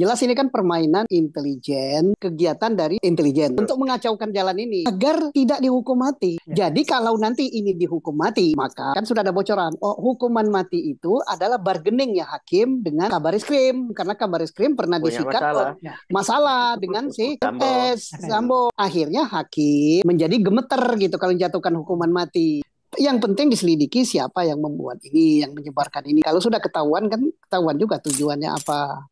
Jelas ini kan permainan intelijen, kegiatan dari intelijen untuk mengacaukan jalan ini agar tidak dihukum mati. Ya. Jadi kalau nanti ini dihukum mati, maka kan sudah ada bocoran. Oh, hukuman mati itu adalah bargaining ya hakim dengan kabar eskrim karena kabar eskrim pernah disikat masalah. masalah ya. dengan si Kepes Sambo. Akhirnya hakim menjadi gemeter gitu kalau menjatuhkan hukuman mati yang penting diselidiki siapa yang membuat ini, yang menyebarkan ini. Kalau sudah ketahuan kan ketahuan juga tujuannya apa.